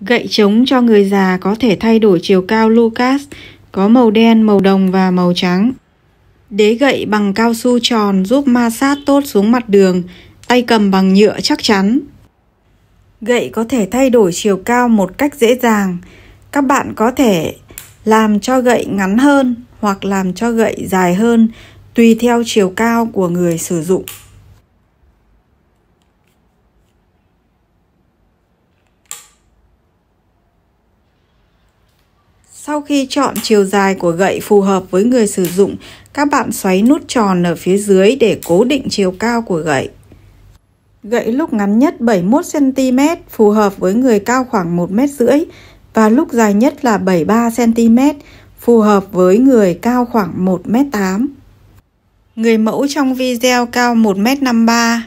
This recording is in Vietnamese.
Gậy chống cho người già có thể thay đổi chiều cao Lucas, có màu đen, màu đồng và màu trắng. Đế gậy bằng cao su tròn giúp ma sát tốt xuống mặt đường, tay cầm bằng nhựa chắc chắn. Gậy có thể thay đổi chiều cao một cách dễ dàng. Các bạn có thể làm cho gậy ngắn hơn hoặc làm cho gậy dài hơn tùy theo chiều cao của người sử dụng. Sau khi chọn chiều dài của gậy phù hợp với người sử dụng, các bạn xoáy nút tròn ở phía dưới để cố định chiều cao của gậy. Gậy lúc ngắn nhất 71cm phù hợp với người cao khoảng 1m rưỡi và lúc dài nhất là 73cm phù hợp với người cao khoảng 1m8. Người mẫu trong video cao 1m53